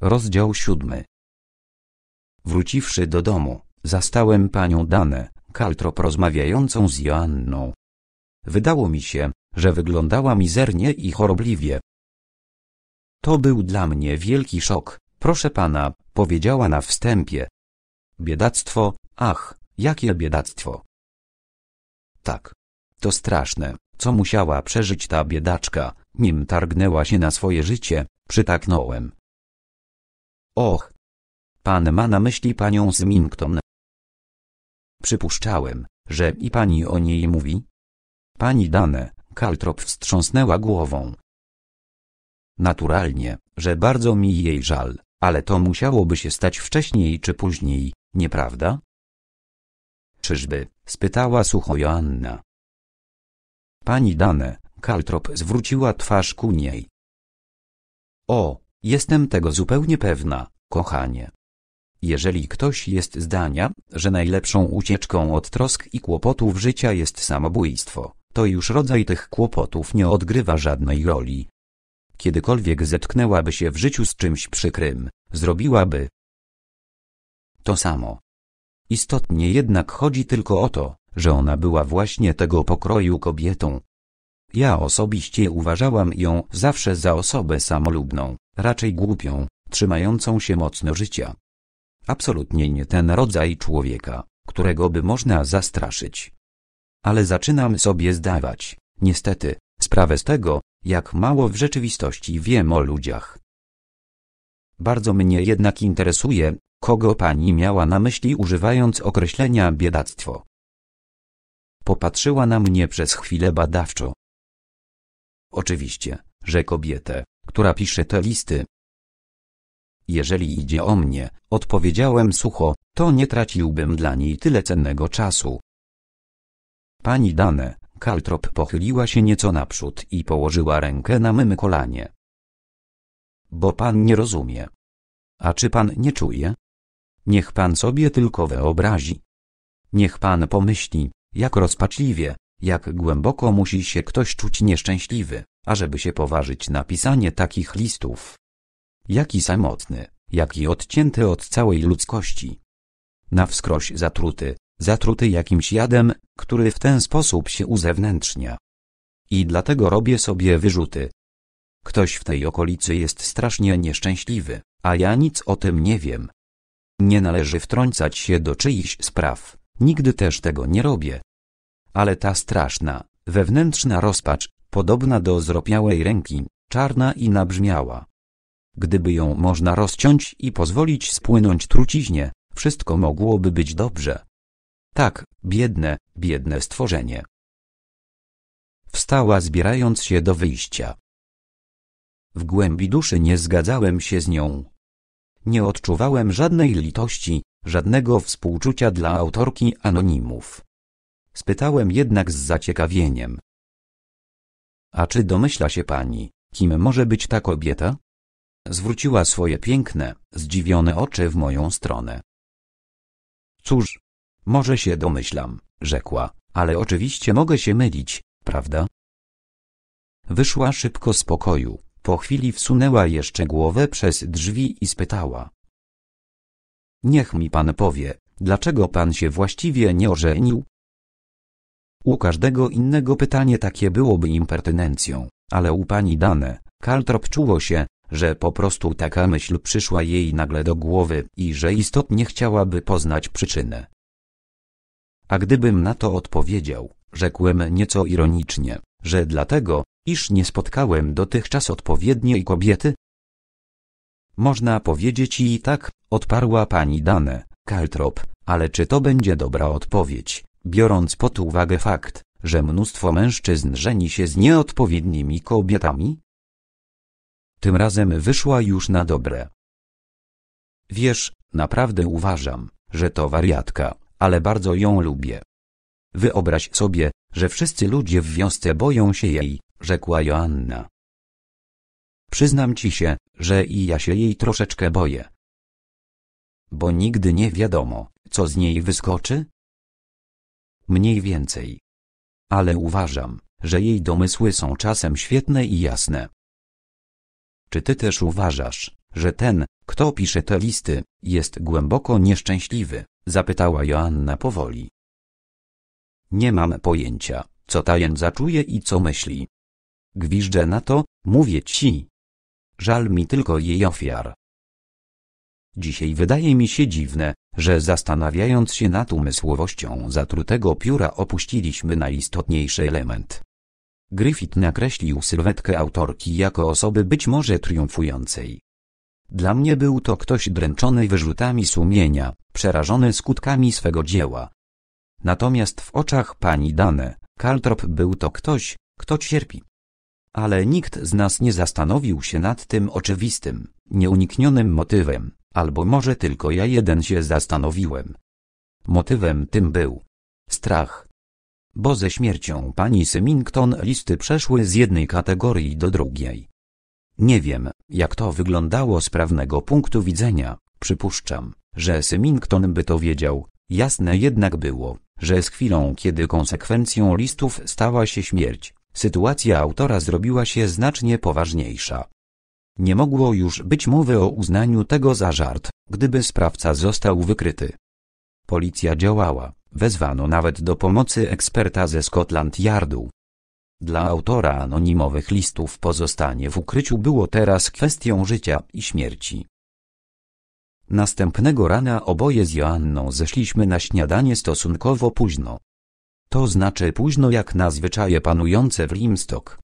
Rozdział siódmy. Wróciwszy do domu, zastałem panią Danę, Kaltrop rozmawiającą z Joanną. Wydało mi się, że wyglądała mizernie i chorobliwie. To był dla mnie wielki szok, proszę pana, powiedziała na wstępie. Biedactwo, ach, jakie biedactwo. Tak. To straszne, co musiała przeżyć ta biedaczka, nim targnęła się na swoje życie, przytaknąłem. Och! Pan ma na myśli panią Smington. Przypuszczałem, że i pani o niej mówi. Pani Dane, Kaltrop wstrząsnęła głową. Naturalnie, że bardzo mi jej żal, ale to musiałoby się stać wcześniej czy później, nieprawda? Czyżby? spytała sucho Joanna. Pani Dane, Kaltrop zwróciła twarz ku niej. O, Jestem tego zupełnie pewna, kochanie. Jeżeli ktoś jest zdania, że najlepszą ucieczką od trosk i kłopotów życia jest samobójstwo, to już rodzaj tych kłopotów nie odgrywa żadnej roli. Kiedykolwiek zetknęłaby się w życiu z czymś przykrym, zrobiłaby to samo. Istotnie jednak chodzi tylko o to, że ona była właśnie tego pokroju kobietą. Ja osobiście uważałam ją zawsze za osobę samolubną, raczej głupią, trzymającą się mocno życia. Absolutnie nie ten rodzaj człowieka, którego by można zastraszyć. Ale zaczynam sobie zdawać, niestety, sprawę z tego, jak mało w rzeczywistości wiem o ludziach. Bardzo mnie jednak interesuje, kogo pani miała na myśli używając określenia biedactwo. Popatrzyła na mnie przez chwilę badawczo. Oczywiście, że kobietę, która pisze te listy. Jeżeli idzie o mnie, odpowiedziałem sucho, to nie traciłbym dla niej tyle cennego czasu. Pani Dane, Kaltrop pochyliła się nieco naprzód i położyła rękę na mym kolanie. Bo pan nie rozumie. A czy pan nie czuje? Niech pan sobie tylko wyobrazi. Niech pan pomyśli, jak rozpaczliwie, jak głęboko musi się ktoś czuć nieszczęśliwy, ażeby się poważyć na pisanie takich listów. Jaki samotny, jaki odcięty od całej ludzkości. Na wskroś zatruty, zatruty jakimś jadem, który w ten sposób się uzewnętrznia. I dlatego robię sobie wyrzuty. Ktoś w tej okolicy jest strasznie nieszczęśliwy, a ja nic o tym nie wiem. Nie należy wtrącać się do czyichś spraw, nigdy też tego nie robię ale ta straszna, wewnętrzna rozpacz, podobna do zropiałej ręki, czarna i nabrzmiała. Gdyby ją można rozciąć i pozwolić spłynąć truciźnie, wszystko mogłoby być dobrze. Tak, biedne, biedne stworzenie. Wstała zbierając się do wyjścia. W głębi duszy nie zgadzałem się z nią. Nie odczuwałem żadnej litości, żadnego współczucia dla autorki anonimów. Spytałem jednak z zaciekawieniem. A czy domyśla się pani, kim może być ta kobieta? Zwróciła swoje piękne, zdziwione oczy w moją stronę. Cóż, może się domyślam, rzekła, ale oczywiście mogę się mylić, prawda? Wyszła szybko z pokoju, po chwili wsunęła jeszcze głowę przez drzwi i spytała. Niech mi pan powie, dlaczego pan się właściwie nie ożenił? U każdego innego pytanie takie byłoby impertynencją, ale u pani Dane, Kaltrop czuło się, że po prostu taka myśl przyszła jej nagle do głowy i że istotnie chciałaby poznać przyczynę. A gdybym na to odpowiedział, rzekłem nieco ironicznie, że dlatego, iż nie spotkałem dotychczas odpowiedniej kobiety? Można powiedzieć i tak, odparła pani Dane, Kaltrop, ale czy to będzie dobra odpowiedź? Biorąc pod uwagę fakt, że mnóstwo mężczyzn żeni się z nieodpowiednimi kobietami? Tym razem wyszła już na dobre. Wiesz, naprawdę uważam, że to wariatka, ale bardzo ją lubię. Wyobraź sobie, że wszyscy ludzie w wiosce boją się jej, rzekła Joanna. Przyznam ci się, że i ja się jej troszeczkę boję. Bo nigdy nie wiadomo, co z niej wyskoczy? mniej więcej. Ale uważam, że jej domysły są czasem świetne i jasne. Czy ty też uważasz, że ten, kto pisze te listy, jest głęboko nieszczęśliwy? zapytała Joanna powoli. Nie mam pojęcia, co ta jędza czuje i co myśli. Gwiżdżę na to, mówię ci. Żal mi tylko jej ofiar. Dzisiaj wydaje mi się dziwne, że zastanawiając się nad umysłowością zatrutego pióra opuściliśmy najistotniejszy element. Griffith nakreślił sylwetkę autorki jako osoby być może triumfującej. Dla mnie był to ktoś dręczony wyrzutami sumienia, przerażony skutkami swego dzieła. Natomiast w oczach pani Dane, Kaltrop był to ktoś, kto cierpi. Ale nikt z nas nie zastanowił się nad tym oczywistym, nieuniknionym motywem. Albo może tylko ja jeden się zastanowiłem. Motywem tym był strach. Bo ze śmiercią pani Symington listy przeszły z jednej kategorii do drugiej. Nie wiem, jak to wyglądało z prawnego punktu widzenia, przypuszczam, że Symington by to wiedział, jasne jednak było, że z chwilą kiedy konsekwencją listów stała się śmierć, sytuacja autora zrobiła się znacznie poważniejsza. Nie mogło już być mowy o uznaniu tego za żart, gdyby sprawca został wykryty. Policja działała, wezwano nawet do pomocy eksperta ze Scotland Yardu. Dla autora anonimowych listów pozostanie w ukryciu było teraz kwestią życia i śmierci. Następnego rana oboje z Joanną zeszliśmy na śniadanie stosunkowo późno. To znaczy późno jak na zwyczaje panujące w Limstock.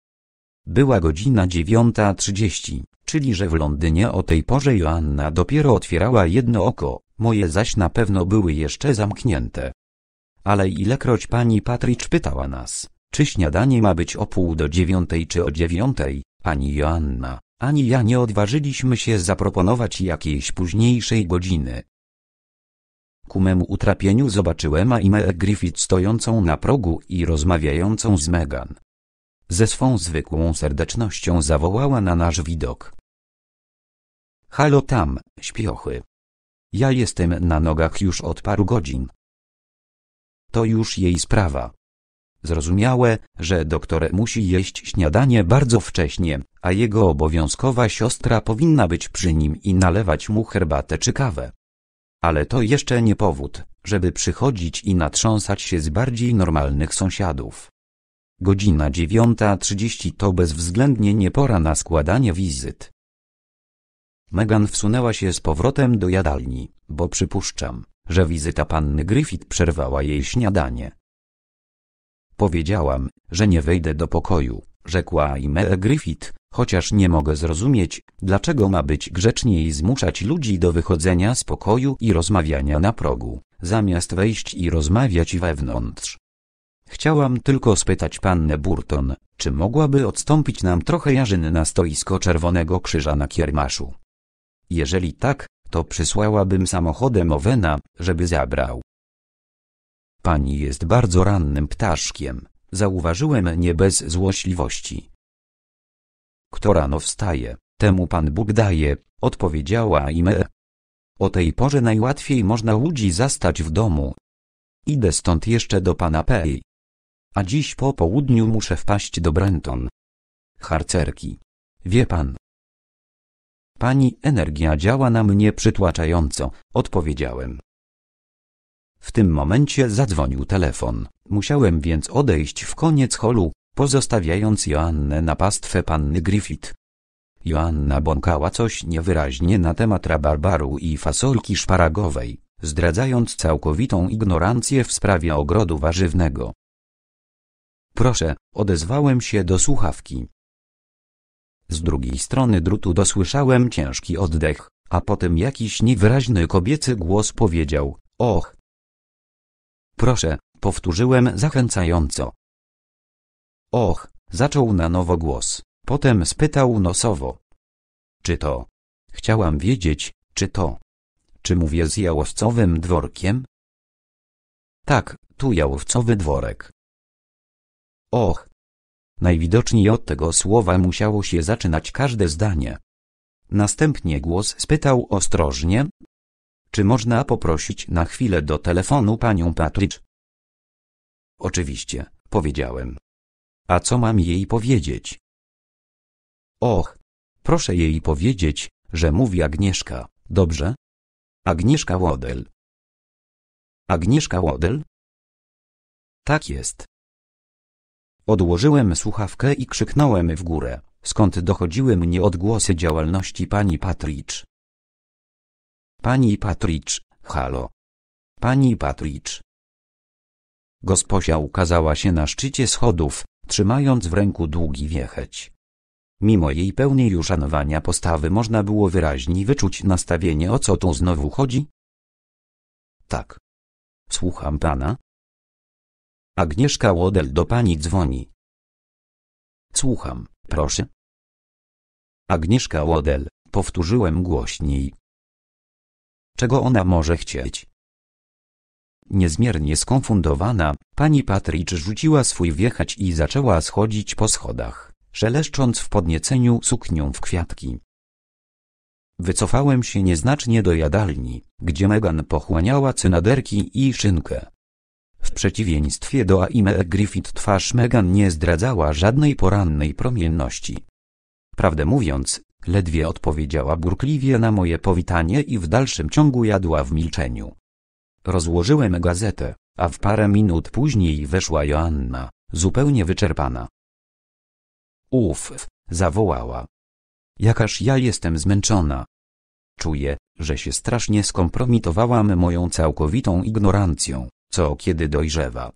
Była godzina 9.30, czyli że w Londynie o tej porze Joanna dopiero otwierała jedno oko, moje zaś na pewno były jeszcze zamknięte. Ale ilekroć pani Patrycz pytała nas, czy śniadanie ma być o pół do dziewiątej czy o dziewiątej, ani Joanna, ani ja nie odważyliśmy się zaproponować jakiejś późniejszej godziny. Ku memu utrapieniu zobaczyłem Aimee Griffith stojącą na progu i rozmawiającą z Megan. Ze swą zwykłą serdecznością zawołała na nasz widok. Halo tam, śpiochy. Ja jestem na nogach już od paru godzin. To już jej sprawa. Zrozumiałe, że doktor musi jeść śniadanie bardzo wcześnie, a jego obowiązkowa siostra powinna być przy nim i nalewać mu herbatę czy kawę. Ale to jeszcze nie powód, żeby przychodzić i natrząsać się z bardziej normalnych sąsiadów. Godzina 9.30 to bezwzględnie nie pora na składanie wizyt. Megan wsunęła się z powrotem do jadalni, bo przypuszczam, że wizyta panny Griffith przerwała jej śniadanie. Powiedziałam, że nie wejdę do pokoju, rzekła Imee Griffith, chociaż nie mogę zrozumieć, dlaczego ma być grzeczniej zmuszać ludzi do wychodzenia z pokoju i rozmawiania na progu, zamiast wejść i rozmawiać wewnątrz. Chciałam tylko spytać pannę Burton, czy mogłaby odstąpić nam trochę jarzyn na stoisko Czerwonego Krzyża na kiermaszu. Jeżeli tak, to przysłałabym samochodem Owena, żeby zabrał. Pani jest bardzo rannym ptaszkiem, zauważyłem nie bez złośliwości. Kto rano wstaje, temu Pan Bóg daje, odpowiedziała im. E. O tej porze najłatwiej można ludzi zastać w domu. Idę stąd jeszcze do pana Pej. A dziś po południu muszę wpaść do Brenton. Harcerki. Wie pan. Pani energia działa na mnie przytłaczająco, odpowiedziałem. W tym momencie zadzwonił telefon. Musiałem więc odejść w koniec holu, pozostawiając Joannę na pastwę panny Griffith. Joanna bąkała coś niewyraźnie na temat rabarbaru i fasolki szparagowej, zdradzając całkowitą ignorancję w sprawie ogrodu warzywnego. Proszę, odezwałem się do słuchawki. Z drugiej strony drutu dosłyszałem ciężki oddech, a potem jakiś niewyraźny kobiecy głos powiedział, och. Proszę, powtórzyłem zachęcająco. Och, zaczął na nowo głos, potem spytał nosowo. Czy to? Chciałam wiedzieć, czy to? Czy mówię z jałowcowym dworkiem? Tak, tu jałowcowy dworek. Och! Najwidoczniej od tego słowa musiało się zaczynać każde zdanie. Następnie głos spytał ostrożnie. Czy można poprosić na chwilę do telefonu panią Patrycz? Oczywiście, powiedziałem. A co mam jej powiedzieć? Och, proszę jej powiedzieć, że mówi Agnieszka, dobrze? Agnieszka Łodel. Agnieszka Łodel? Tak jest. Odłożyłem słuchawkę i krzyknąłem w górę, skąd dochodziły mnie odgłosy działalności pani Patricz. Pani Patricz, halo. Pani Patricz. Gosposia ukazała się na szczycie schodów, trzymając w ręku długi wiecheć. Mimo jej pełnej uszanowania postawy można było wyraźnie wyczuć nastawienie o co tu znowu chodzi. Tak. Słucham pana, Agnieszka Łodel do pani dzwoni. Słucham, proszę. Agnieszka Łodel, powtórzyłem głośniej. Czego ona może chcieć? Niezmiernie skonfundowana, pani Patrycz rzuciła swój wjechać i zaczęła schodzić po schodach, szeleszcząc w podnieceniu suknią w kwiatki. Wycofałem się nieznacznie do jadalni, gdzie Megan pochłaniała cynaderki i szynkę. W przeciwieństwie do Aimee Griffith twarz Meghan nie zdradzała żadnej porannej promienności. Prawdę mówiąc, ledwie odpowiedziała burkliwie na moje powitanie i w dalszym ciągu jadła w milczeniu. Rozłożyłem gazetę, a w parę minut później weszła Joanna, zupełnie wyczerpana. Uf, zawołała. Jakaż ja jestem zmęczona. Czuję, że się strasznie skompromitowałam moją całkowitą ignorancją co kiedy dojrzewa.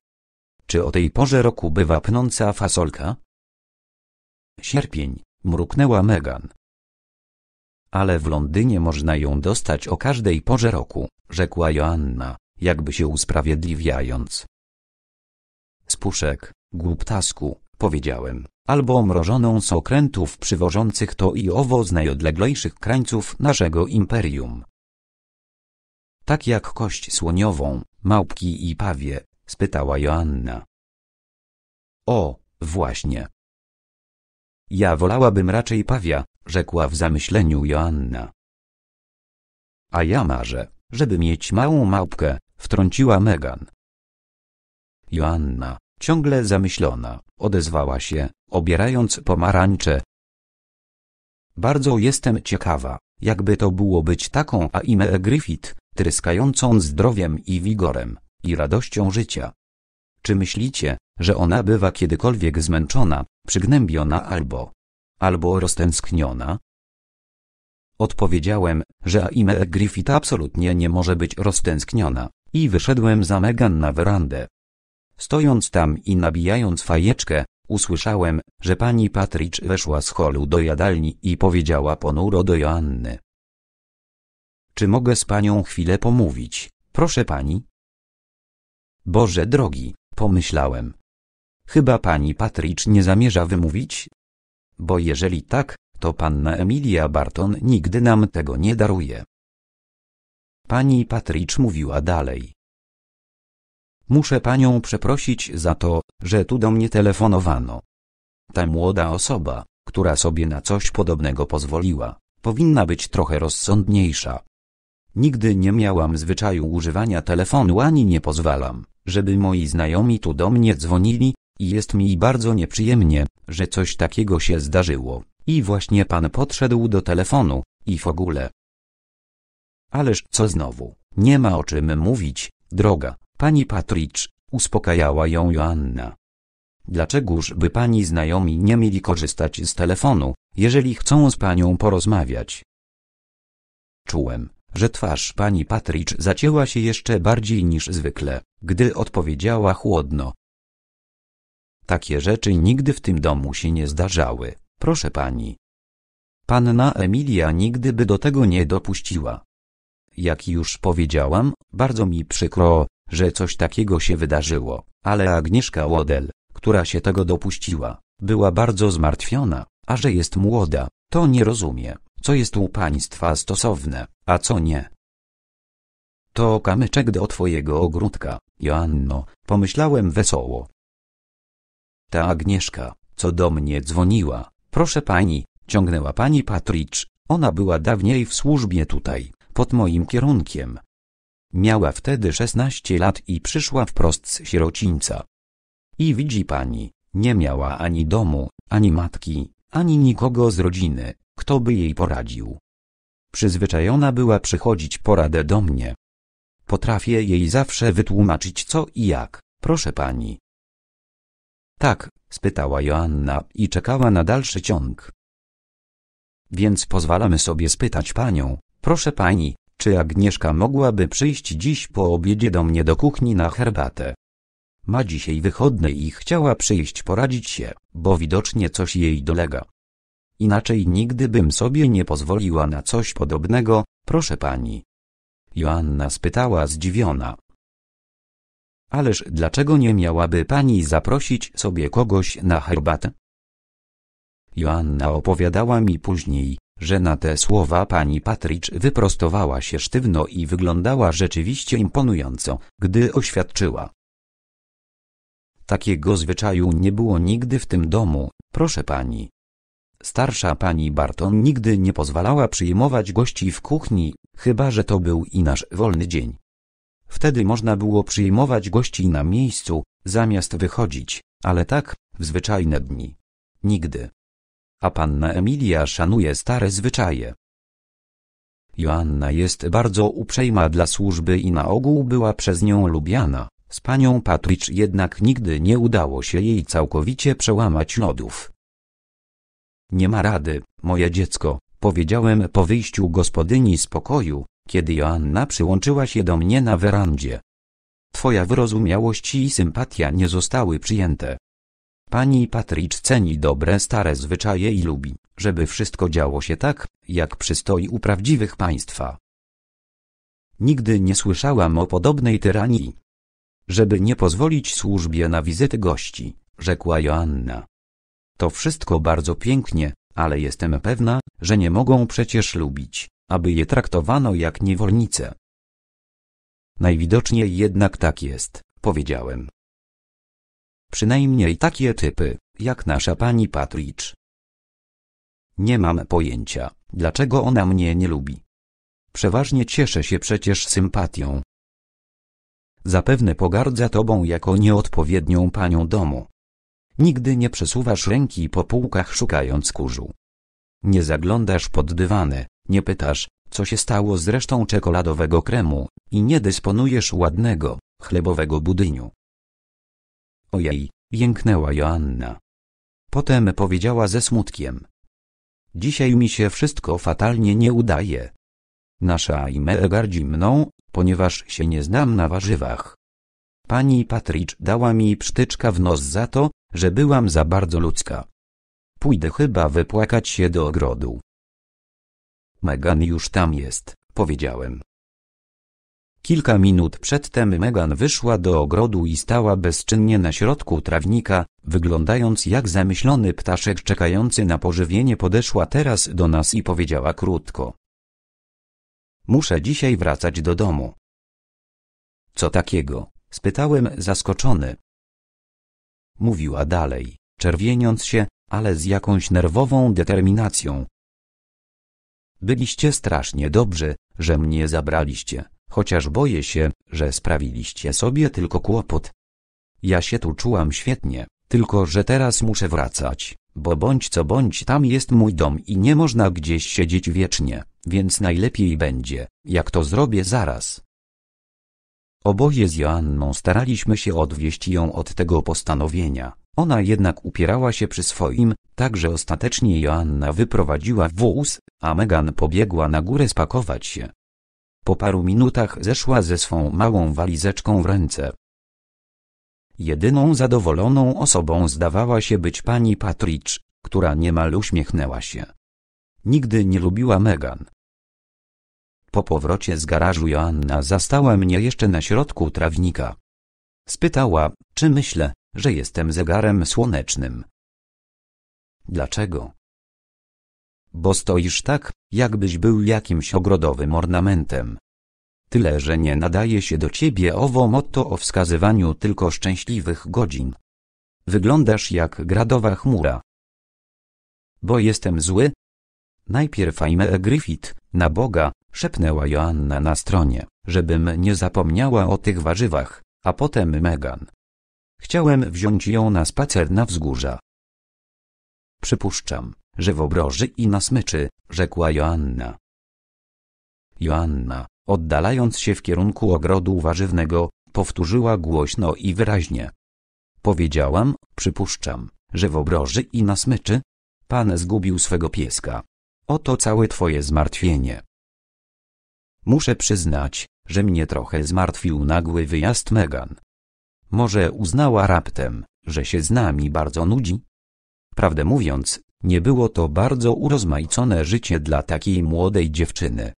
Czy o tej porze roku bywa pnąca fasolka? Sierpień, mruknęła Megan. Ale w Londynie można ją dostać o każdej porze roku, rzekła Joanna, jakby się usprawiedliwiając. Z puszek, głuptasku, powiedziałem, albo mrożoną z okrętów przywożących to i owo z najodleglejszych krańców naszego imperium tak jak kość słoniową, małpki i pawie? spytała Joanna. O, właśnie. Ja wolałabym raczej pawia, rzekła w zamyśleniu Joanna. A ja marzę, żeby mieć małą małpkę, wtrąciła Megan. Joanna, ciągle zamyślona, odezwała się, obierając pomarańcze. Bardzo jestem ciekawa, jakby to było być taką a Aimee Griffith, tryskającą zdrowiem i wigorem, i radością życia. Czy myślicie, że ona bywa kiedykolwiek zmęczona, przygnębiona albo, albo roztęskniona? Odpowiedziałem, że Aime Griffith absolutnie nie może być roztęskniona i wyszedłem za Megan na werandę. Stojąc tam i nabijając fajeczkę, usłyszałem, że pani Patrycz weszła z holu do jadalni i powiedziała ponuro do Joanny. Czy mogę z panią chwilę pomówić, proszę pani? Boże drogi, pomyślałem. Chyba pani Patrycz nie zamierza wymówić? Bo jeżeli tak, to panna Emilia Barton nigdy nam tego nie daruje. Pani Patrycz mówiła dalej. Muszę panią przeprosić za to, że tu do mnie telefonowano. Ta młoda osoba, która sobie na coś podobnego pozwoliła, powinna być trochę rozsądniejsza. Nigdy nie miałam zwyczaju używania telefonu ani nie pozwalam, żeby moi znajomi tu do mnie dzwonili, i jest mi bardzo nieprzyjemnie, że coś takiego się zdarzyło, i właśnie pan podszedł do telefonu, i w ogóle. Ależ co znowu, nie ma o czym mówić, droga, pani Patricz, uspokajała ją Joanna. Dlaczegoż by pani znajomi nie mieli korzystać z telefonu, jeżeli chcą z panią porozmawiać? Czułem, że twarz pani Patricz zacięła się jeszcze bardziej niż zwykle, gdy odpowiedziała chłodno. Takie rzeczy nigdy w tym domu się nie zdarzały, proszę pani. Panna Emilia nigdy by do tego nie dopuściła. Jak już powiedziałam, bardzo mi przykro, że coś takiego się wydarzyło, ale Agnieszka Łodel, która się tego dopuściła, była bardzo zmartwiona, a że jest młoda, to nie rozumie, co jest u państwa stosowne, a co nie. To kamyczek do twojego ogródka, Joanno, pomyślałem wesoło. Ta Agnieszka, co do mnie dzwoniła, proszę pani, ciągnęła pani Patricz, ona była dawniej w służbie tutaj, pod moim kierunkiem. Miała wtedy szesnaście lat i przyszła wprost z sierocińca. I widzi pani, nie miała ani domu, ani matki, ani nikogo z rodziny, kto by jej poradził? Przyzwyczajona była przychodzić poradę do mnie. Potrafię jej zawsze wytłumaczyć co i jak, proszę pani. Tak, spytała Joanna i czekała na dalszy ciąg. Więc pozwalamy sobie spytać panią, proszę pani, czy Agnieszka mogłaby przyjść dziś po obiedzie do mnie do kuchni na herbatę? Ma dzisiaj wychodne i chciała przyjść poradzić się, bo widocznie coś jej dolega. Inaczej nigdy bym sobie nie pozwoliła na coś podobnego, proszę pani. Joanna spytała zdziwiona. Ależ dlaczego nie miałaby pani zaprosić sobie kogoś na herbatę? Joanna opowiadała mi później, że na te słowa pani Patrycz wyprostowała się sztywno i wyglądała rzeczywiście imponująco, gdy oświadczyła. Takiego zwyczaju nie było nigdy w tym domu, proszę pani. Starsza pani Barton nigdy nie pozwalała przyjmować gości w kuchni, chyba że to był i nasz wolny dzień. Wtedy można było przyjmować gości na miejscu, zamiast wychodzić, ale tak, w zwyczajne dni. Nigdy. A panna Emilia szanuje stare zwyczaje. Joanna jest bardzo uprzejma dla służby i na ogół była przez nią lubiana. Z panią Patrycz jednak nigdy nie udało się jej całkowicie przełamać lodów. Nie ma rady, moje dziecko, powiedziałem po wyjściu gospodyni z pokoju, kiedy Joanna przyłączyła się do mnie na werandzie. Twoja wyrozumiałość i sympatia nie zostały przyjęte. Pani Patrycz ceni dobre stare zwyczaje i lubi, żeby wszystko działo się tak, jak przystoi u prawdziwych państwa. Nigdy nie słyszałam o podobnej tyranii. Żeby nie pozwolić służbie na wizyty gości, rzekła Joanna. To wszystko bardzo pięknie, ale jestem pewna, że nie mogą przecież lubić, aby je traktowano jak niewolnice. Najwidoczniej jednak tak jest, powiedziałem. Przynajmniej takie typy, jak nasza pani Patricz. Nie mam pojęcia, dlaczego ona mnie nie lubi. Przeważnie cieszę się przecież sympatią. Zapewne pogardza tobą jako nieodpowiednią panią domu. Nigdy nie przesuwasz ręki po półkach szukając kurzu. Nie zaglądasz pod dywany, nie pytasz, co się stało z resztą czekoladowego kremu i nie dysponujesz ładnego, chlebowego budyniu. Ojej, jęknęła Joanna. Potem powiedziała ze smutkiem. Dzisiaj mi się wszystko fatalnie nie udaje. Nasza Aimee gardzi mną, ponieważ się nie znam na warzywach. Pani Patrycz dała mi psztyczka w nos za to, że byłam za bardzo ludzka. Pójdę chyba wypłakać się do ogrodu. Megan już tam jest, powiedziałem. Kilka minut przedtem Megan wyszła do ogrodu i stała bezczynnie na środku trawnika, wyglądając jak zamyślony ptaszek czekający na pożywienie podeszła teraz do nas i powiedziała krótko. Muszę dzisiaj wracać do domu. Co takiego? spytałem zaskoczony mówiła dalej, czerwieniąc się, ale z jakąś nerwową determinacją. Byliście strasznie dobrzy, że mnie zabraliście, chociaż boję się, że sprawiliście sobie tylko kłopot. Ja się tu czułam świetnie, tylko że teraz muszę wracać, bo bądź co bądź tam jest mój dom i nie można gdzieś siedzieć wiecznie, więc najlepiej będzie, jak to zrobię zaraz. Oboje z Joanną staraliśmy się odwieść ją od tego postanowienia. Ona jednak upierała się przy swoim, także ostatecznie Joanna wyprowadziła wóz, a Megan pobiegła na górę spakować się. Po paru minutach zeszła ze swą małą walizeczką w ręce. Jedyną zadowoloną osobą zdawała się być pani Patricz, która niemal uśmiechnęła się. Nigdy nie lubiła Megan, po powrocie z garażu Joanna zastała mnie jeszcze na środku trawnika. Spytała, czy myślę, że jestem zegarem słonecznym. Dlaczego? Bo stoisz tak, jakbyś był jakimś ogrodowym ornamentem. Tyle, że nie nadaje się do ciebie owo motto o wskazywaniu tylko szczęśliwych godzin. Wyglądasz jak gradowa chmura. Bo jestem zły? Najpierw Aime Griffith, na Boga, szepnęła Joanna na stronie, żebym nie zapomniała o tych warzywach, a potem Megan. Chciałem wziąć ją na spacer na wzgórza. Przypuszczam, że w obroży i na smyczy, rzekła Joanna. Joanna, oddalając się w kierunku ogrodu warzywnego, powtórzyła głośno i wyraźnie. Powiedziałam, przypuszczam, że w obroży i na smyczy? Pan zgubił swego pieska. Oto całe twoje zmartwienie. Muszę przyznać, że mnie trochę zmartwił nagły wyjazd Megan. Może uznała raptem, że się z nami bardzo nudzi? Prawdę mówiąc, nie było to bardzo urozmaicone życie dla takiej młodej dziewczyny.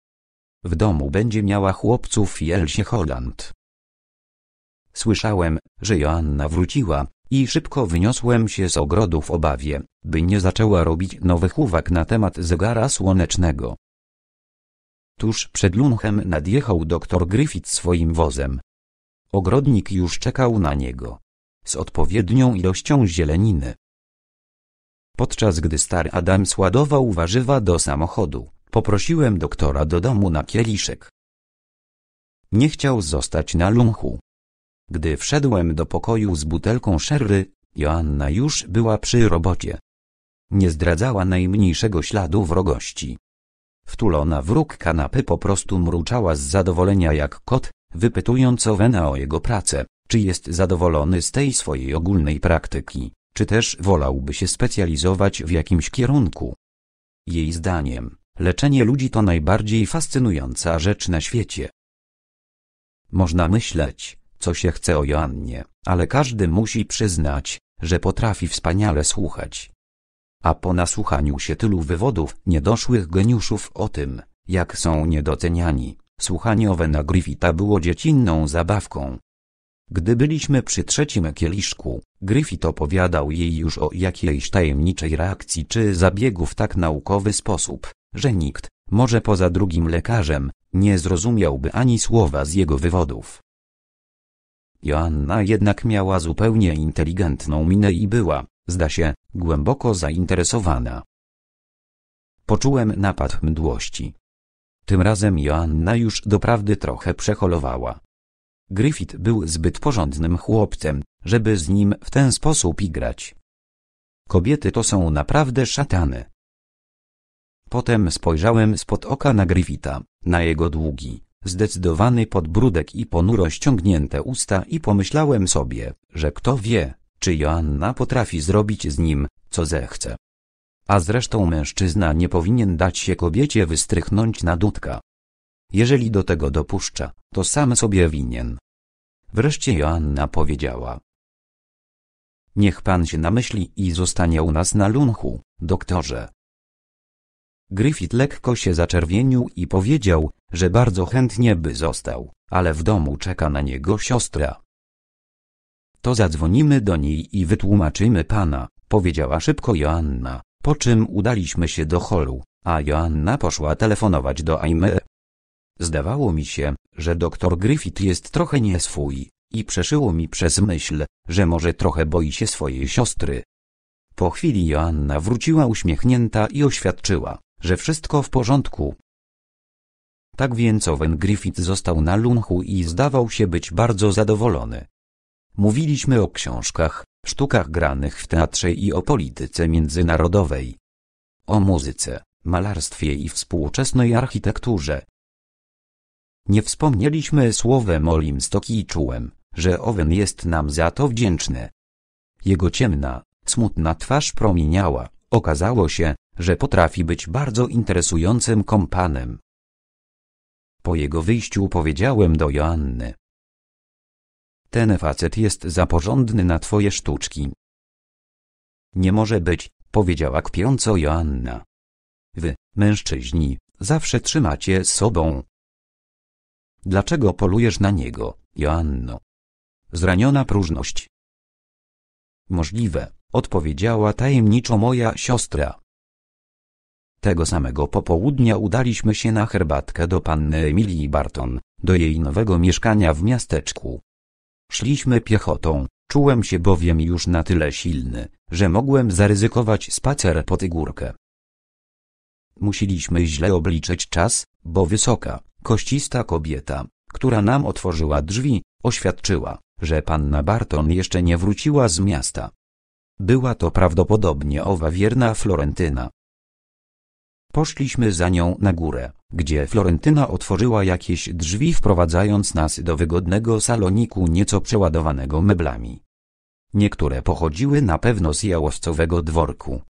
W domu będzie miała chłopców i Elsie Holland. Słyszałem, że Joanna wróciła i szybko wyniosłem się z ogrodu w obawie, by nie zaczęła robić nowych uwag na temat zegara słonecznego. Tuż przed lunchem nadjechał doktor Griffith swoim wozem. Ogrodnik już czekał na niego. Z odpowiednią ilością zieleniny. Podczas gdy stary Adam sładował warzywa do samochodu, poprosiłem doktora do domu na kieliszek. Nie chciał zostać na lunchu. Gdy wszedłem do pokoju z butelką szerry, Joanna już była przy robocie. Nie zdradzała najmniejszego śladu wrogości. Wtulona w róg kanapy po prostu mruczała z zadowolenia jak kot, wypytując Owena o jego pracę, czy jest zadowolony z tej swojej ogólnej praktyki, czy też wolałby się specjalizować w jakimś kierunku. Jej zdaniem, leczenie ludzi to najbardziej fascynująca rzecz na świecie. Można myśleć, co się chce o Joannie, ale każdy musi przyznać, że potrafi wspaniale słuchać. A po nasłuchaniu się tylu wywodów niedoszłych geniuszów o tym, jak są niedoceniani, słuchanie na Griffitha było dziecinną zabawką. Gdy byliśmy przy trzecim kieliszku, Griffith opowiadał jej już o jakiejś tajemniczej reakcji czy zabiegu w tak naukowy sposób, że nikt, może poza drugim lekarzem, nie zrozumiałby ani słowa z jego wywodów. Joanna jednak miała zupełnie inteligentną minę i była, zda się, głęboko zainteresowana. Poczułem napad mdłości. Tym razem Joanna już doprawdy trochę przeholowała. Griffith był zbyt porządnym chłopcem, żeby z nim w ten sposób igrać. Kobiety to są naprawdę szatany. Potem spojrzałem spod oka na Griffitha, na jego długi, zdecydowany podbródek i ponuro ściągnięte usta i pomyślałem sobie, że kto wie, czy Joanna potrafi zrobić z nim, co zechce. A zresztą mężczyzna nie powinien dać się kobiecie wystrychnąć na dudka. Jeżeli do tego dopuszcza, to sam sobie winien. Wreszcie Joanna powiedziała. Niech pan się namyśli i zostanie u nas na lunchu, doktorze. Griffith lekko się zaczerwienił i powiedział, że bardzo chętnie by został, ale w domu czeka na niego siostra. To zadzwonimy do niej i wytłumaczymy pana, powiedziała szybko Joanna, po czym udaliśmy się do holu, a Joanna poszła telefonować do Aimee. Zdawało mi się, że doktor Griffith jest trochę nieswój i przeszyło mi przez myśl, że może trochę boi się swojej siostry. Po chwili Joanna wróciła uśmiechnięta i oświadczyła, że wszystko w porządku. Tak więc Owen Griffith został na lunchu i zdawał się być bardzo zadowolony. Mówiliśmy o książkach, sztukach granych w teatrze i o polityce międzynarodowej. O muzyce, malarstwie i współczesnej architekturze. Nie wspomnieliśmy słowem o Limstock i czułem, że Owen jest nam za to wdzięczny. Jego ciemna, smutna twarz promieniała, okazało się, że potrafi być bardzo interesującym kompanem. Po jego wyjściu powiedziałem do Joanny, ten facet jest za porządny na twoje sztuczki. Nie może być, powiedziała kpiąco Joanna. Wy, mężczyźni, zawsze trzymacie sobą. Dlaczego polujesz na niego, Joanno? Zraniona próżność. Możliwe, odpowiedziała tajemniczo moja siostra. Tego samego popołudnia udaliśmy się na herbatkę do panny Emilii Barton, do jej nowego mieszkania w miasteczku. Szliśmy piechotą, czułem się bowiem już na tyle silny, że mogłem zaryzykować spacer pod górkę. Musieliśmy źle obliczyć czas, bo wysoka, koścista kobieta, która nam otworzyła drzwi, oświadczyła, że panna Barton jeszcze nie wróciła z miasta. Była to prawdopodobnie owa wierna Florentyna, Poszliśmy za nią na górę, gdzie Florentyna otworzyła jakieś drzwi wprowadzając nas do wygodnego saloniku nieco przeładowanego meblami. Niektóre pochodziły na pewno z jałowcowego dworku.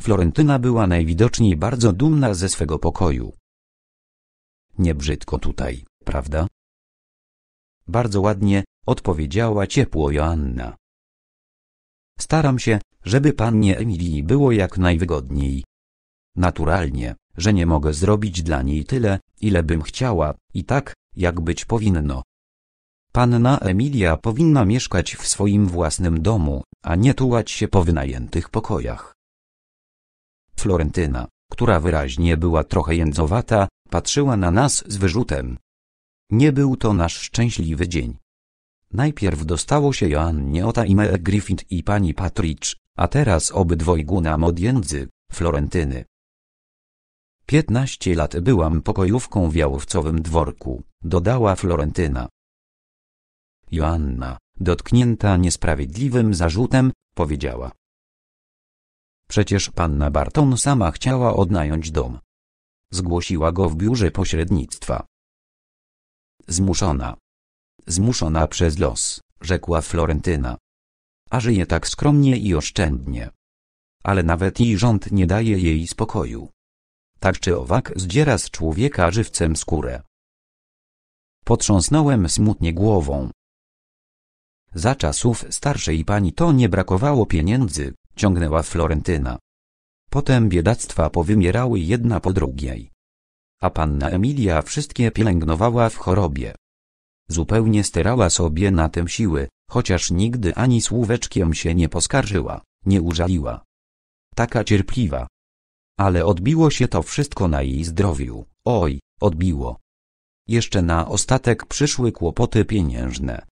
Florentyna była najwidoczniej bardzo dumna ze swego pokoju. Nie brzydko tutaj, prawda? Bardzo ładnie, odpowiedziała ciepło Joanna. Staram się, żeby pannie Emilii było jak najwygodniej, Naturalnie, że nie mogę zrobić dla niej tyle, ile bym chciała, i tak, jak być powinno. Panna Emilia powinna mieszkać w swoim własnym domu, a nie tułać się po wynajętych pokojach. Florentyna, która wyraźnie była trochę jędzowata, patrzyła na nas z wyrzutem. Nie był to nasz szczęśliwy dzień. Najpierw dostało się Joannie Ota i Meg Griffith i pani Patricz, a teraz obydwojgu nam od jędzy, Florentyny. Piętnaście lat byłam pokojówką w Jałowcowym dworku, dodała Florentyna. Joanna, dotknięta niesprawiedliwym zarzutem, powiedziała. Przecież panna Barton sama chciała odnająć dom. Zgłosiła go w biurze pośrednictwa. Zmuszona. Zmuszona przez los, rzekła Florentyna. A żyje tak skromnie i oszczędnie. Ale nawet jej rząd nie daje jej spokoju tak czy owak zdziera z człowieka żywcem skórę. Potrząsnąłem smutnie głową. Za czasów starszej pani to nie brakowało pieniędzy, ciągnęła Florentyna. Potem biedactwa powymierały jedna po drugiej. A panna Emilia wszystkie pielęgnowała w chorobie. Zupełnie styrała sobie na tym siły, chociaż nigdy ani słóweczkiem się nie poskarżyła, nie użaliła. Taka cierpliwa, ale odbiło się to wszystko na jej zdrowiu. Oj, odbiło. Jeszcze na ostatek przyszły kłopoty pieniężne.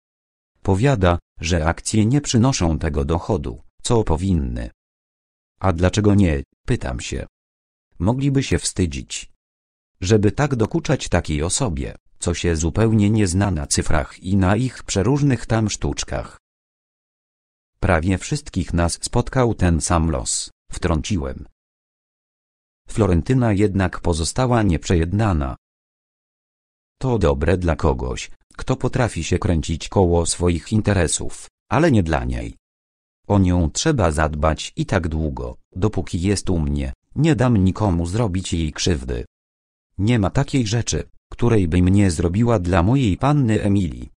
Powiada, że akcje nie przynoszą tego dochodu, co powinny. A dlaczego nie, pytam się. Mogliby się wstydzić. Żeby tak dokuczać takiej osobie, co się zupełnie nie zna na cyfrach i na ich przeróżnych tam sztuczkach. Prawie wszystkich nas spotkał ten sam los, wtrąciłem. Florentyna jednak pozostała nieprzejednana. To dobre dla kogoś, kto potrafi się kręcić koło swoich interesów, ale nie dla niej. O nią trzeba zadbać i tak długo, dopóki jest u mnie, nie dam nikomu zrobić jej krzywdy. Nie ma takiej rzeczy, której bym nie zrobiła dla mojej panny Emilii.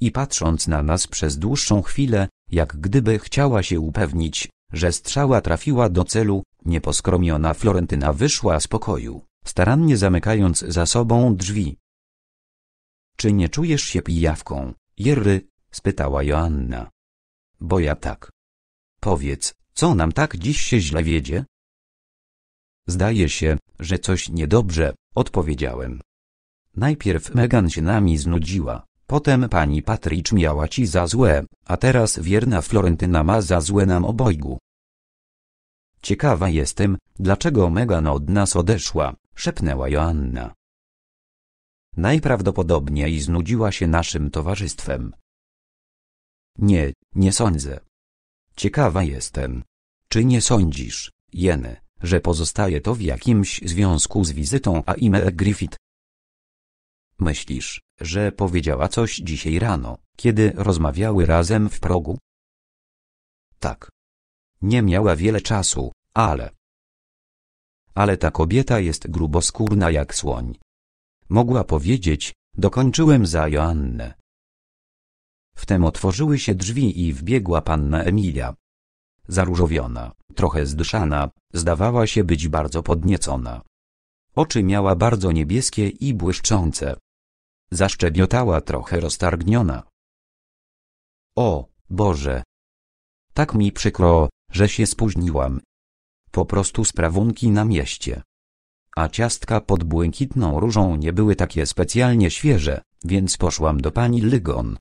I patrząc na nas przez dłuższą chwilę, jak gdyby chciała się upewnić, że strzała trafiła do celu, nieposkromiona Florentyna wyszła z pokoju, starannie zamykając za sobą drzwi. Czy nie czujesz się pijawką, Jerry? spytała Joanna. Bo ja tak. Powiedz, co nam tak dziś się źle wiedzie? Zdaje się, że coś niedobrze, odpowiedziałem. Najpierw Megan się nami znudziła, Potem pani Patrycz miała ci za złe, a teraz wierna Florentyna ma za złe nam obojgu. Ciekawa jestem, dlaczego Megan od nas odeszła, szepnęła Joanna. Najprawdopodobniej znudziła się naszym towarzystwem. Nie, nie sądzę. Ciekawa jestem. Czy nie sądzisz, Jeny, że pozostaje to w jakimś związku z wizytą Aime Griffith, Myślisz, że powiedziała coś dzisiaj rano, kiedy rozmawiały razem w progu? Tak. Nie miała wiele czasu, ale... Ale ta kobieta jest gruboskórna jak słoń. Mogła powiedzieć, dokończyłem za Joannę. Wtem otworzyły się drzwi i wbiegła panna Emilia. Zaróżowiona, trochę zdyszana, zdawała się być bardzo podniecona. Oczy miała bardzo niebieskie i błyszczące. Zaszczebiotała trochę roztargniona. O, Boże! Tak mi przykro, że się spóźniłam. Po prostu sprawunki na mieście. A ciastka pod błękitną różą nie były takie specjalnie świeże, więc poszłam do pani Lygon.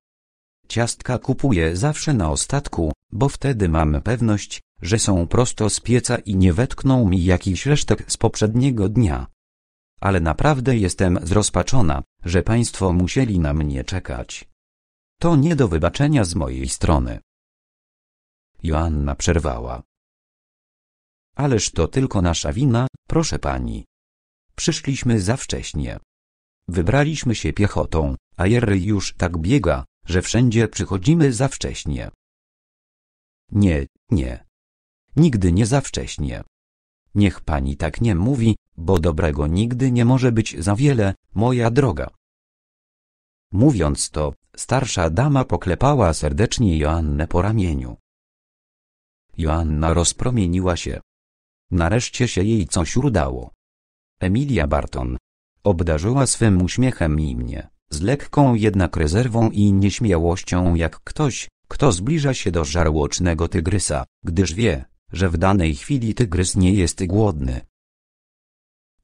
Ciastka kupuję zawsze na ostatku, bo wtedy mam pewność, że są prosto z pieca i nie wetkną mi jakichś resztek z poprzedniego dnia ale naprawdę jestem zrozpaczona, że państwo musieli na mnie czekać. To nie do wybaczenia z mojej strony. Joanna przerwała. Ależ to tylko nasza wina, proszę pani. Przyszliśmy za wcześnie. Wybraliśmy się piechotą, a Jerry już tak biega, że wszędzie przychodzimy za wcześnie. Nie, nie. Nigdy nie za wcześnie. Niech pani tak nie mówi, bo dobrego nigdy nie może być za wiele, moja droga. Mówiąc to, starsza dama poklepała serdecznie Joannę po ramieniu. Joanna rozpromieniła się. Nareszcie się jej coś udało. Emilia Barton obdarzyła swym uśmiechem i mnie, z lekką jednak rezerwą i nieśmiałością jak ktoś, kto zbliża się do żarłocznego tygrysa, gdyż wie, że w danej chwili tygrys nie jest głodny.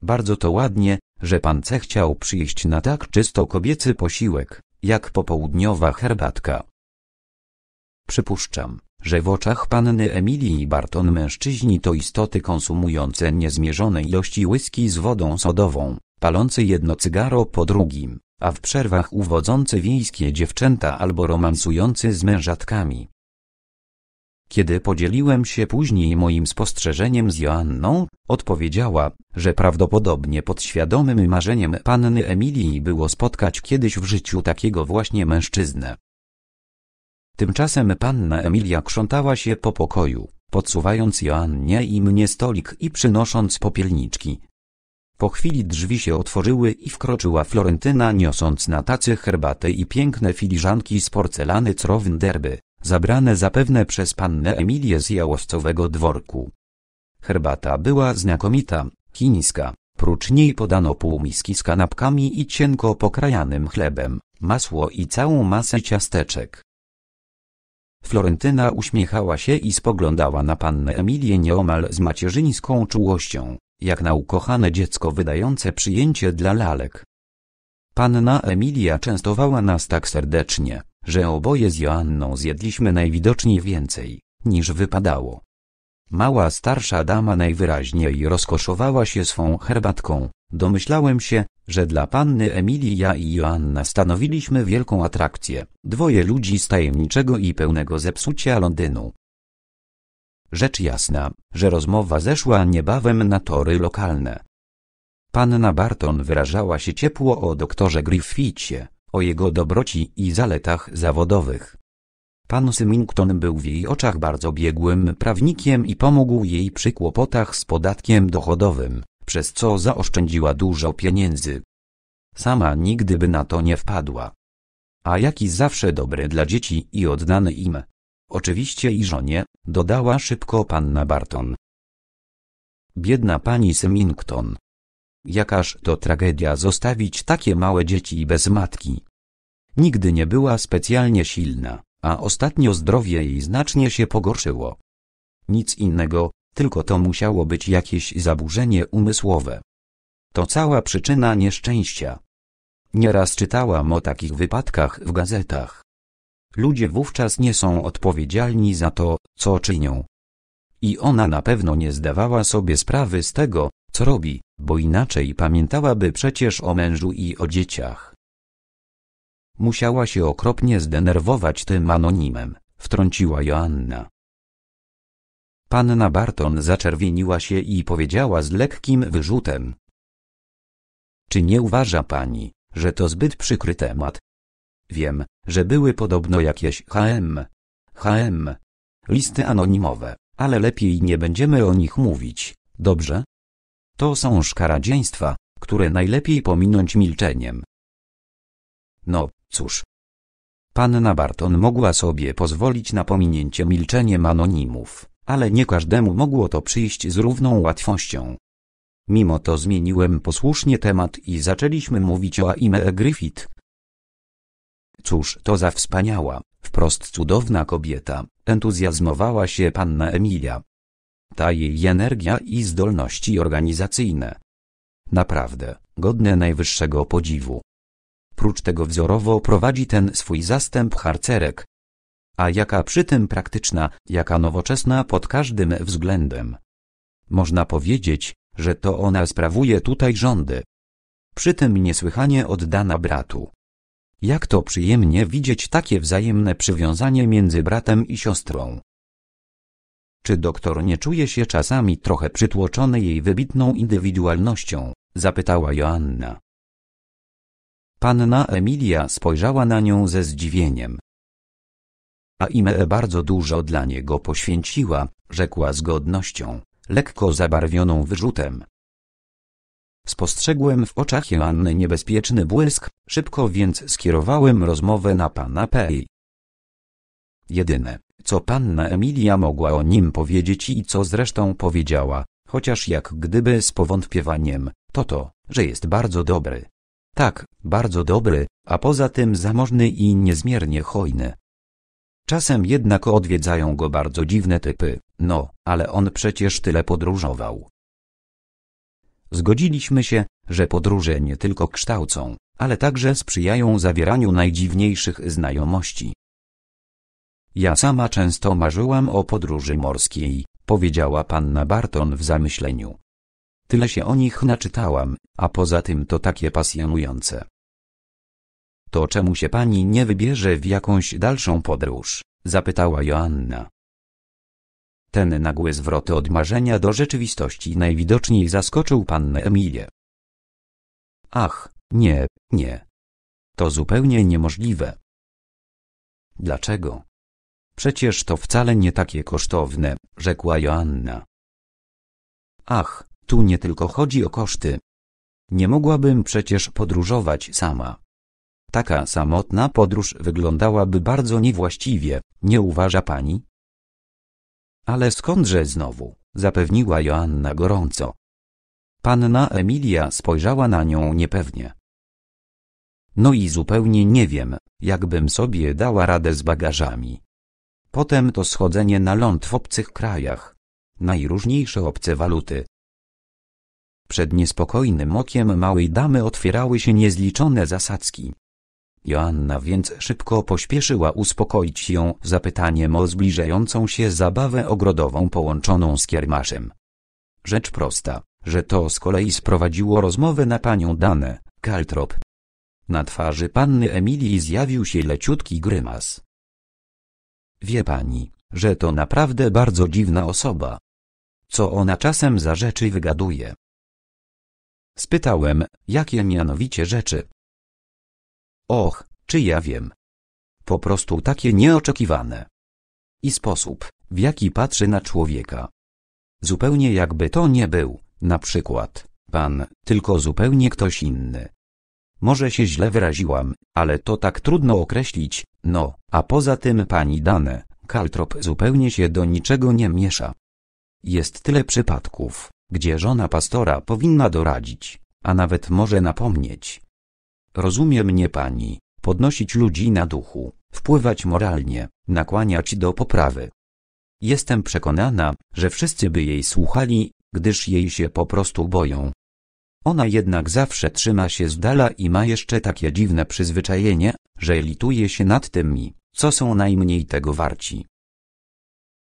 Bardzo to ładnie, że pan C chciał przyjść na tak czysto kobiecy posiłek, jak popołudniowa herbatka. Przypuszczam, że w oczach panny Emilii i Barton mężczyźni to istoty konsumujące niezmierzone ilości whisky z wodą sodową, palący jedno cygaro po drugim, a w przerwach uwodzące wiejskie dziewczęta albo romansujący z mężatkami. Kiedy podzieliłem się później moim spostrzeżeniem z Joanną, odpowiedziała, że prawdopodobnie podświadomym marzeniem panny Emilii było spotkać kiedyś w życiu takiego właśnie mężczyznę. Tymczasem panna Emilia krzątała się po pokoju, podsuwając Joannie i mnie stolik i przynosząc popielniczki. Po chwili drzwi się otworzyły i wkroczyła Florentyna niosąc na tacy herbatę i piękne filiżanki z porcelany Derby zabrane zapewne przez pannę Emilię z jałowcowego dworku. Herbata była znakomita, chińska, prócz niej podano pół miski z kanapkami i cienko pokrajanym chlebem, masło i całą masę ciasteczek. Florentyna uśmiechała się i spoglądała na pannę Emilię nieomal z macierzyńską czułością, jak na ukochane dziecko wydające przyjęcie dla lalek. Panna Emilia częstowała nas tak serdecznie, że oboje z Joanną zjedliśmy najwidoczniej więcej, niż wypadało. Mała starsza dama najwyraźniej rozkoszowała się swą herbatką, domyślałem się, że dla panny Emilii ja i Joanna stanowiliśmy wielką atrakcję, dwoje ludzi z tajemniczego i pełnego zepsucia Londynu. Rzecz jasna, że rozmowa zeszła niebawem na tory lokalne. Panna Barton wyrażała się ciepło o doktorze Griffithie, o jego dobroci i zaletach zawodowych. Pan Symington był w jej oczach bardzo biegłym prawnikiem i pomógł jej przy kłopotach z podatkiem dochodowym, przez co zaoszczędziła dużo pieniędzy. Sama nigdy by na to nie wpadła. A jaki zawsze dobry dla dzieci i oddany im. Oczywiście i żonie, dodała szybko panna Barton. Biedna pani Symington. Jakaż to tragedia zostawić takie małe dzieci bez matki. Nigdy nie była specjalnie silna, a ostatnio zdrowie jej znacznie się pogorszyło. Nic innego, tylko to musiało być jakieś zaburzenie umysłowe. To cała przyczyna nieszczęścia. Nieraz czytałam o takich wypadkach w gazetach. Ludzie wówczas nie są odpowiedzialni za to, co czynią. I ona na pewno nie zdawała sobie sprawy z tego, co robi bo inaczej pamiętałaby przecież o mężu i o dzieciach. Musiała się okropnie zdenerwować tym anonimem, wtrąciła Joanna. Panna Barton zaczerwieniła się i powiedziała z lekkim wyrzutem. Czy nie uważa pani, że to zbyt przykry temat? Wiem, że były podobno jakieś HM, HM, listy anonimowe, ale lepiej nie będziemy o nich mówić, dobrze? To są szkaradzieństwa, które najlepiej pominąć milczeniem. No, cóż. Panna Barton mogła sobie pozwolić na pominięcie milczeniem anonimów, ale nie każdemu mogło to przyjść z równą łatwością. Mimo to zmieniłem posłusznie temat i zaczęliśmy mówić o Aime Griffith. Cóż to za wspaniała, wprost cudowna kobieta, entuzjazmowała się panna Emilia. Ta jej energia i zdolności organizacyjne. Naprawdę, godne najwyższego podziwu. Prócz tego wzorowo prowadzi ten swój zastęp harcerek. A jaka przy tym praktyczna, jaka nowoczesna pod każdym względem. Można powiedzieć, że to ona sprawuje tutaj rządy. Przy tym niesłychanie oddana bratu. Jak to przyjemnie widzieć takie wzajemne przywiązanie między bratem i siostrą. Czy doktor nie czuje się czasami trochę przytłoczony jej wybitną indywidualnością? zapytała Joanna. Panna Emilia spojrzała na nią ze zdziwieniem. A imię e bardzo dużo dla niego poświęciła, rzekła z godnością, lekko zabarwioną wyrzutem. Spostrzegłem w oczach Joanny niebezpieczny błysk, szybko więc skierowałem rozmowę na pana Pei. Jedyne, co panna Emilia mogła o nim powiedzieć i co zresztą powiedziała, chociaż jak gdyby z powątpiewaniem, to to, że jest bardzo dobry. Tak, bardzo dobry, a poza tym zamożny i niezmiernie hojny. Czasem jednak odwiedzają go bardzo dziwne typy, no, ale on przecież tyle podróżował. Zgodziliśmy się, że podróże nie tylko kształcą, ale także sprzyjają zawieraniu najdziwniejszych znajomości. Ja sama często marzyłam o podróży morskiej, powiedziała panna Barton w zamyśleniu. Tyle się o nich naczytałam, a poza tym to takie pasjonujące. To czemu się pani nie wybierze w jakąś dalszą podróż? zapytała Joanna. Ten nagły zwrot od marzenia do rzeczywistości najwidoczniej zaskoczył pannę Emilię. Ach, nie, nie. To zupełnie niemożliwe. Dlaczego? Przecież to wcale nie takie kosztowne, rzekła Joanna. Ach, tu nie tylko chodzi o koszty. Nie mogłabym przecież podróżować sama. Taka samotna podróż wyglądałaby bardzo niewłaściwie, nie uważa pani? Ale skądże znowu, zapewniła Joanna gorąco. Panna Emilia spojrzała na nią niepewnie. No i zupełnie nie wiem, jakbym sobie dała radę z bagażami. Potem to schodzenie na ląd w obcych krajach. Najróżniejsze obce waluty. Przed niespokojnym okiem małej damy otwierały się niezliczone zasadzki. Joanna więc szybko pośpieszyła uspokoić ją zapytaniem o zbliżającą się zabawę ogrodową połączoną z kiermaszem. Rzecz prosta, że to z kolei sprowadziło rozmowę na panią Danę, Kaltrop. Na twarzy panny Emilii zjawił się leciutki grymas. Wie pani, że to naprawdę bardzo dziwna osoba. Co ona czasem za rzeczy wygaduje? Spytałem, jakie mianowicie rzeczy. Och, czy ja wiem. Po prostu takie nieoczekiwane. I sposób, w jaki patrzy na człowieka. Zupełnie jakby to nie był, na przykład, pan, tylko zupełnie ktoś inny. Może się źle wyraziłam, ale to tak trudno określić, no, a poza tym pani dane, Kaltrop zupełnie się do niczego nie miesza. Jest tyle przypadków, gdzie żona pastora powinna doradzić, a nawet może napomnieć. Rozumie mnie pani, podnosić ludzi na duchu, wpływać moralnie, nakłaniać do poprawy. Jestem przekonana, że wszyscy by jej słuchali, gdyż jej się po prostu boją, ona jednak zawsze trzyma się z dala i ma jeszcze takie dziwne przyzwyczajenie, że lituje się nad tymi, co są najmniej tego warci.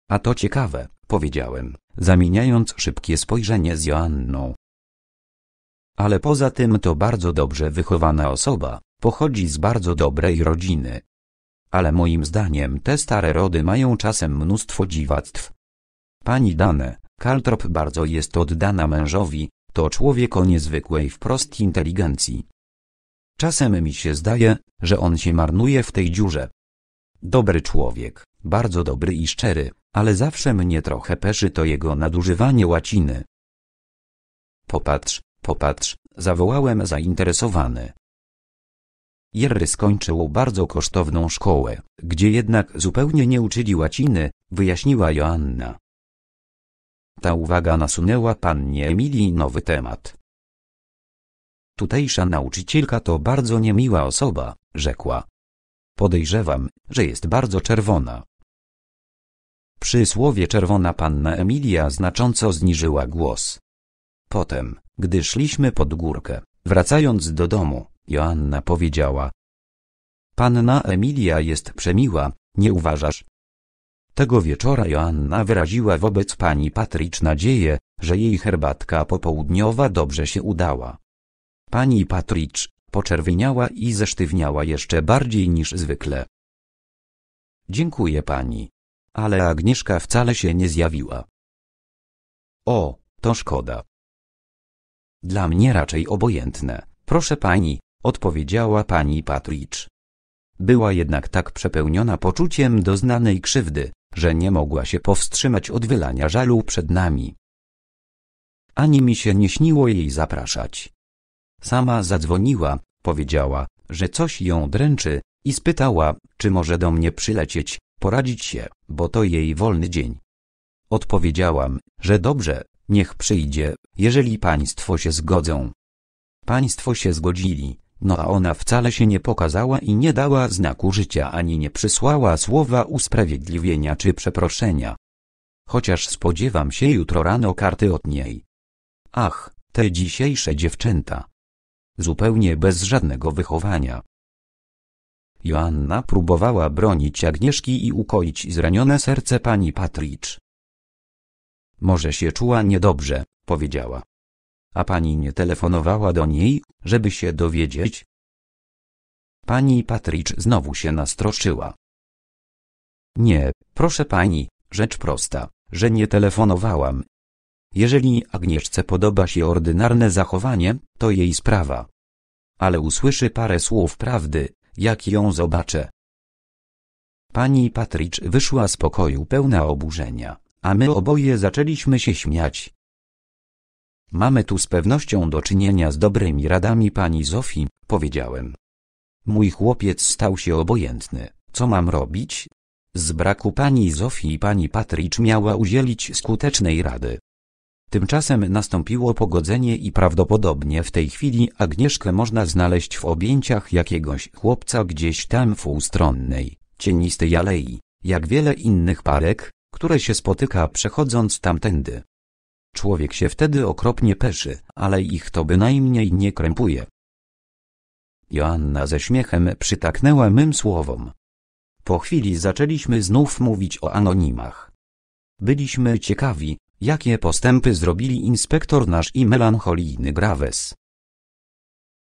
A to ciekawe, powiedziałem, zamieniając szybkie spojrzenie z Joanną. Ale poza tym to bardzo dobrze wychowana osoba, pochodzi z bardzo dobrej rodziny. Ale moim zdaniem te stare rody mają czasem mnóstwo dziwactw. Pani Dane, Kaltrop bardzo jest oddana mężowi, to człowiek o niezwykłej wprost inteligencji. Czasem mi się zdaje, że on się marnuje w tej dziurze. Dobry człowiek, bardzo dobry i szczery, ale zawsze mnie trochę peszy to jego nadużywanie łaciny. Popatrz, popatrz, zawołałem zainteresowany. Jerry skończył bardzo kosztowną szkołę, gdzie jednak zupełnie nie uczyli łaciny, wyjaśniła Joanna. Ta uwaga nasunęła pannie Emilii nowy temat. Tutejsza nauczycielka to bardzo niemiła osoba, rzekła. Podejrzewam, że jest bardzo czerwona. Przysłowie czerwona panna Emilia znacząco zniżyła głos. Potem, gdy szliśmy pod górkę, wracając do domu, Joanna powiedziała. Panna Emilia jest przemiła, nie uważasz? Tego wieczora Joanna wyraziła wobec pani Patrycz nadzieję, że jej herbatka popołudniowa dobrze się udała. Pani Patrycz poczerwieniała i zesztywniała jeszcze bardziej niż zwykle. Dziękuję pani. Ale Agnieszka wcale się nie zjawiła. O, to szkoda. Dla mnie raczej obojętne, proszę pani, odpowiedziała pani Patrycz. Była jednak tak przepełniona poczuciem doznanej krzywdy, że nie mogła się powstrzymać od wylania żalu przed nami. Ani mi się nie śniło jej zapraszać. Sama zadzwoniła, powiedziała, że coś ją dręczy i spytała, czy może do mnie przylecieć, poradzić się, bo to jej wolny dzień. Odpowiedziałam, że dobrze, niech przyjdzie, jeżeli państwo się zgodzą. Państwo się zgodzili, no a ona wcale się nie pokazała i nie dała znaku życia ani nie przysłała słowa usprawiedliwienia czy przeproszenia. Chociaż spodziewam się jutro rano karty od niej. Ach, te dzisiejsze dziewczęta. Zupełnie bez żadnego wychowania. Joanna próbowała bronić Agnieszki i ukoić zranione serce pani Patricz. Może się czuła niedobrze, powiedziała. A pani nie telefonowała do niej, żeby się dowiedzieć? Pani Patrycz znowu się nastroszyła. Nie, proszę pani, rzecz prosta, że nie telefonowałam. Jeżeli Agnieszce podoba się ordynarne zachowanie, to jej sprawa. Ale usłyszy parę słów prawdy, jak ją zobaczę. Pani Patrycz wyszła z pokoju pełna oburzenia, a my oboje zaczęliśmy się śmiać. Mamy tu z pewnością do czynienia z dobrymi radami pani Zofii, powiedziałem. Mój chłopiec stał się obojętny. Co mam robić? Z braku pani Zofii pani Patrycz miała udzielić skutecznej rady. Tymczasem nastąpiło pogodzenie i prawdopodobnie w tej chwili Agnieszkę można znaleźć w objęciach jakiegoś chłopca gdzieś tam w ustronnej, cienistej alei, jak wiele innych parek, które się spotyka przechodząc tamtędy. Człowiek się wtedy okropnie peszy, ale ich to bynajmniej nie krępuje. Joanna ze śmiechem przytaknęła mym słowom. Po chwili zaczęliśmy znów mówić o anonimach. Byliśmy ciekawi, jakie postępy zrobili inspektor nasz i melancholijny Graves.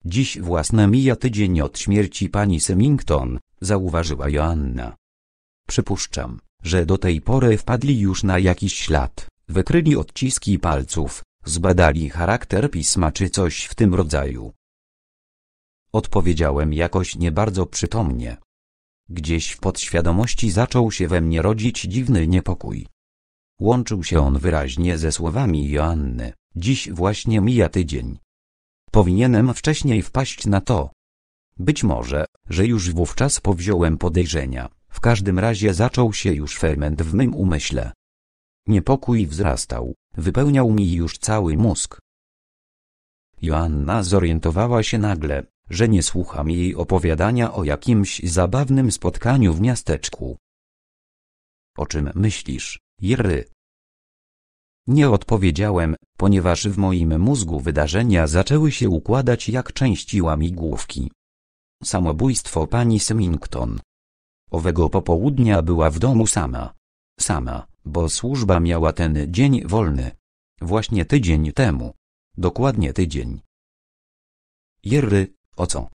Dziś własne mija tydzień od śmierci pani Semington, zauważyła Joanna. Przypuszczam, że do tej pory wpadli już na jakiś ślad. Wykryli odciski palców, zbadali charakter pisma czy coś w tym rodzaju. Odpowiedziałem jakoś nie bardzo przytomnie. Gdzieś w podświadomości zaczął się we mnie rodzić dziwny niepokój. Łączył się on wyraźnie ze słowami Joanny, dziś właśnie mija tydzień. Powinienem wcześniej wpaść na to. Być może, że już wówczas powziąłem podejrzenia, w każdym razie zaczął się już ferment w mym umyśle. Niepokój wzrastał, wypełniał mi już cały mózg. Joanna zorientowała się nagle, że nie słucham jej opowiadania o jakimś zabawnym spotkaniu w miasteczku. O czym myślisz, Jerry? Nie odpowiedziałem, ponieważ w moim mózgu wydarzenia zaczęły się układać jak części łamigłówki. Samobójstwo pani Semington. Owego popołudnia była w domu sama. Sama bo służba miała ten dzień wolny. Właśnie tydzień temu. Dokładnie tydzień. Jerry, o co?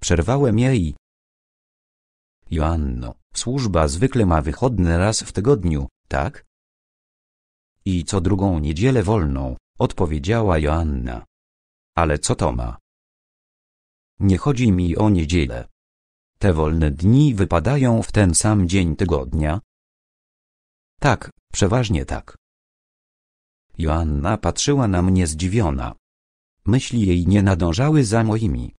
Przerwałem jej. Joanno, służba zwykle ma wychodny raz w tygodniu, tak? I co drugą niedzielę wolną, odpowiedziała Joanna. Ale co to ma? Nie chodzi mi o niedzielę. Te wolne dni wypadają w ten sam dzień tygodnia, tak, przeważnie tak. Joanna patrzyła na mnie zdziwiona. Myśli jej nie nadążały za moimi.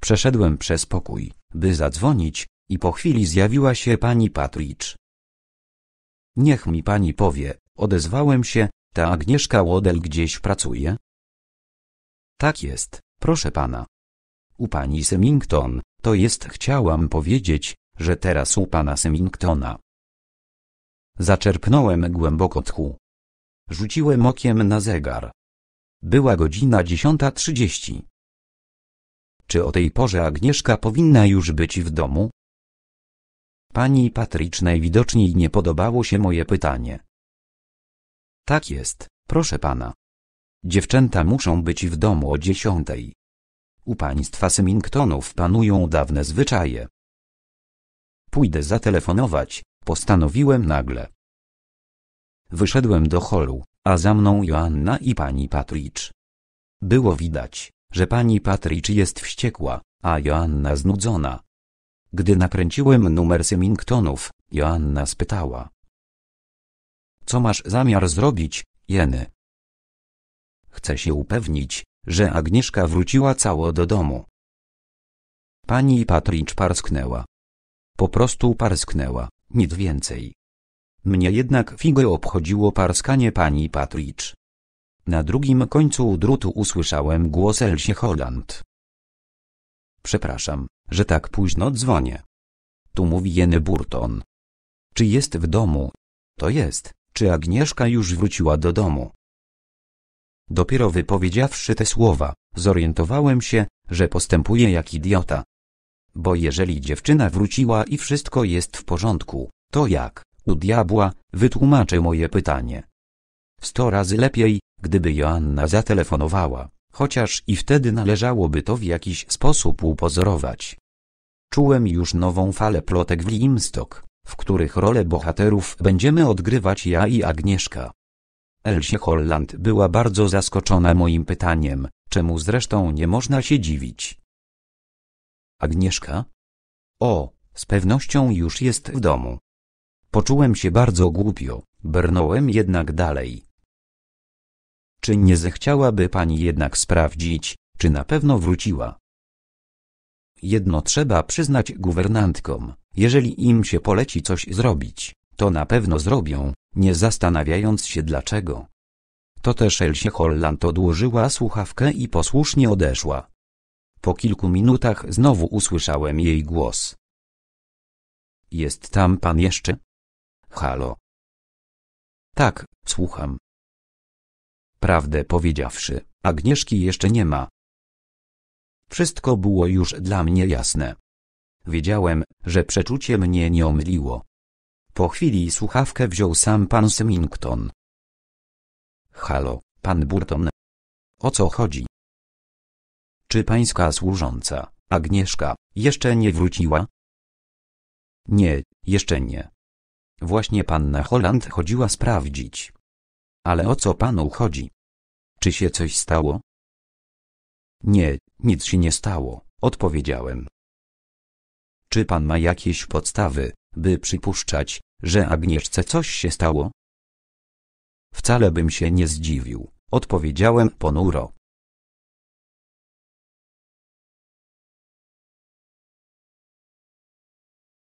Przeszedłem przez pokój, by zadzwonić, i po chwili zjawiła się pani Patricz. Niech mi pani powie, odezwałem się, ta Agnieszka Łodel gdzieś pracuje? Tak jest, proszę pana. U pani Semington, to jest chciałam powiedzieć, że teraz u pana Semingtona. Zaczerpnąłem głęboko tchu. Rzuciłem okiem na zegar. Była godzina dziesiąta trzydzieści. Czy o tej porze Agnieszka powinna już być w domu? Pani Patrycz najwidoczniej nie podobało się moje pytanie. Tak jest, proszę pana. Dziewczęta muszą być w domu o dziesiątej. U państwa Symingtonów panują dawne zwyczaje. Pójdę zatelefonować, Postanowiłem nagle. Wyszedłem do holu, a za mną Joanna i pani Patricz. Było widać, że pani Patricz jest wściekła, a Joanna znudzona. Gdy nakręciłem numer Symingtonów, Joanna spytała. Co masz zamiar zrobić, Jeny? Chcę się upewnić, że Agnieszka wróciła cało do domu. Pani Patricz parsknęła. Po prostu parsknęła. Nic więcej. Mnie jednak figę obchodziło parskanie pani Patricz. Na drugim końcu drutu usłyszałem głos Elsie Holland. Przepraszam, że tak późno dzwonię. Tu mówi Jenny Burton. Czy jest w domu? To jest, czy Agnieszka już wróciła do domu? Dopiero wypowiedziawszy te słowa, zorientowałem się, że postępuję jak idiota. Bo jeżeli dziewczyna wróciła i wszystko jest w porządku, to jak, u diabła, wytłumaczę moje pytanie. Sto razy lepiej, gdyby Joanna zatelefonowała, chociaż i wtedy należałoby to w jakiś sposób upozorować. Czułem już nową falę plotek w Limstock, w których rolę bohaterów będziemy odgrywać ja i Agnieszka. Elsie Holland była bardzo zaskoczona moim pytaniem, czemu zresztą nie można się dziwić. Agnieszka? O, z pewnością już jest w domu. Poczułem się bardzo głupio, brnąłem jednak dalej. Czy nie zechciałaby pani jednak sprawdzić, czy na pewno wróciła? Jedno trzeba przyznać guwernantkom, jeżeli im się poleci coś zrobić, to na pewno zrobią, nie zastanawiając się dlaczego. To też Elsie Holland odłożyła słuchawkę i posłusznie odeszła. Po kilku minutach znowu usłyszałem jej głos. Jest tam pan jeszcze? Halo. Tak, słucham. Prawdę powiedziawszy, Agnieszki jeszcze nie ma. Wszystko było już dla mnie jasne. Wiedziałem, że przeczucie mnie nie omyliło. Po chwili słuchawkę wziął sam pan Semington. Halo, pan Burton. O co chodzi? Czy pańska służąca, Agnieszka, jeszcze nie wróciła? Nie, jeszcze nie. Właśnie panna Holland chodziła sprawdzić. Ale o co panu chodzi? Czy się coś stało? Nie, nic się nie stało, odpowiedziałem. Czy pan ma jakieś podstawy, by przypuszczać, że Agnieszce coś się stało? Wcale bym się nie zdziwił, odpowiedziałem ponuro.